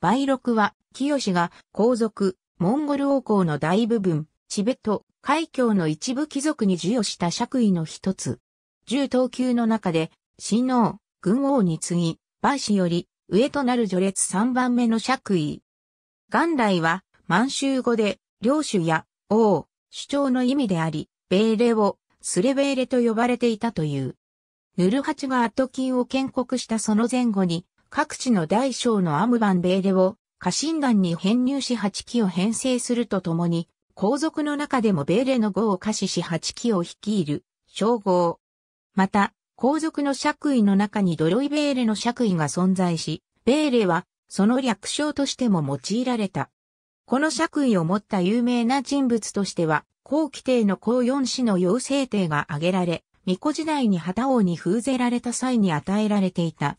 梅録は、清が皇族、モンゴル王侯の大部分、チベット、海峡の一部貴族に授与した爵位の一つ。重等級の中で、親王、軍王に次ぎ、梅氏より上となる序列三番目の爵位。元来は、満州語で、領主や王、主張の意味であり、ベーレを、スレベーレと呼ばれていたという。ヌルハチがアトキンを建国したその前後に、各地の大小のアムバンベーレを家臣団に編入し8機を編成するとともに、皇族の中でもベーレの号を歌視し8機を率いる、称号。また、皇族の爵位の中にドロイベーレの爵位が存在し、ベーレは、その略称としても用いられた。この爵位を持った有名な人物としては、後期帝の皇四子の妖精帝が挙げられ、巫女時代に旗王に封ぜられた際に与えられていた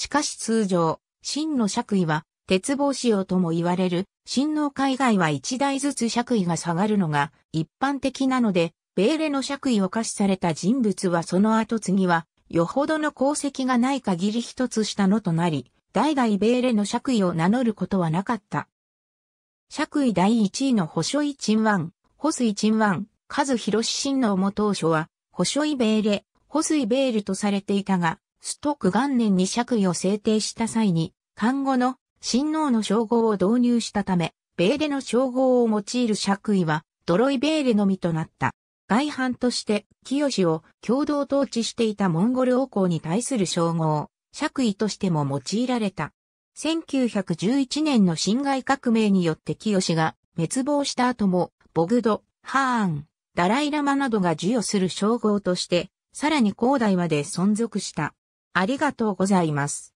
しかし通常、真の爵位は、鉄棒仕様とも言われる、真農海外は1台ずつ爵位が下がるのが一般的なので、ベーレの爵位を可視された人物はその後次は、よほどの功績がない限り一つ下のとなり、代々ベーレの爵位を名乗ることはなかった。爵位第1位の保所井鎮腕、保水鎮腕、数広志真王も当初は、保所井ベーレ、保水ベールとされていたが、ストック元年に爵位を制定した際に、漢語の親王の称号を導入したため、ベーレの称号を用いる爵位は、ドロイベーレのみとなった。外反として、清を共同統治していたモンゴル王侯に対する称号、爵位としても用いられた。1911年の侵害革命によって清が滅亡した後も、ボグド、ハーン、ダライラマなどが授与する称号として、さらに高台まで存続した。ありがとうございます。